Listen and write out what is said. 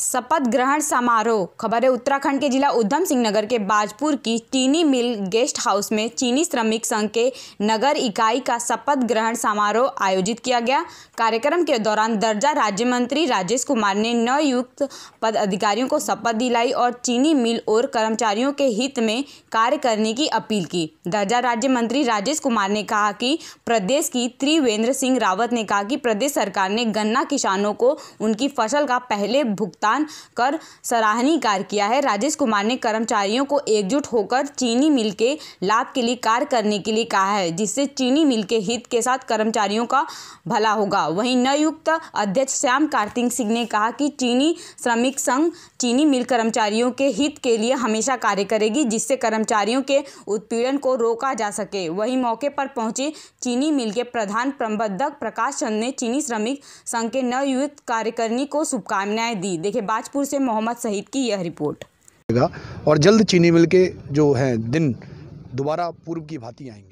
शपथ ग्रहण समारोह खबर है उत्तराखंड के जिला उधम सिंह नगर के बाजपुर की चीनी मिल गेस्ट हाउस में चीनी श्रमिक संघ के नगर इकाई का शपथ ग्रहण समारोह आयोजित किया गया कार्यक्रम के दौरान दर्जा राज्य मंत्री राजेश कुमार ने नवयुक्त पद अधिकारियों को शपथ दिलाई और चीनी मिल और कर्मचारियों के हित में कार्य करने की अपील की दर्जा राज्य मंत्री राजेश कुमार ने कहा कि प्रदेश की त्रिवेंद्र सिंह रावत ने कहा कि प्रदेश सरकार ने गन्ना किसानों को उनकी फसल का पहले भुगतान भुगतान कर सराहनीय कार्य किया है राजेश कुमार ने कर्मचारियों को एकजुट होकर चीनी मिल के लाभ के लिए कार्य करने के लिए कहा है जिससे चीनी मिल के हित के साथ कर्मचारियों का भला होगा वहीं नवयुक्त अध्यक्ष श्याम कार्तिक सिंह ने कहा कि चीनी श्रमिक संघ चीनी मिल कर्मचारियों के हित के लिए हमेशा कार्य करेगी जिससे कर्मचारियों के उत्पीड़न को रोका जा सके वहीं मौके पर पहुंचे चीनी मिल के प्रधान प्रबंधक प्रकाश चंद ने चीनी श्रमिक संघ के नवयुक्त कार्यकारिणी को शुभकामनाएं दी देखें बाजपुर से मोहम्मद शहीद की यह रिपोर्ट और जल्द चीनी मिल के जो है दिन दोबारा पूर्व की भांति आएंगे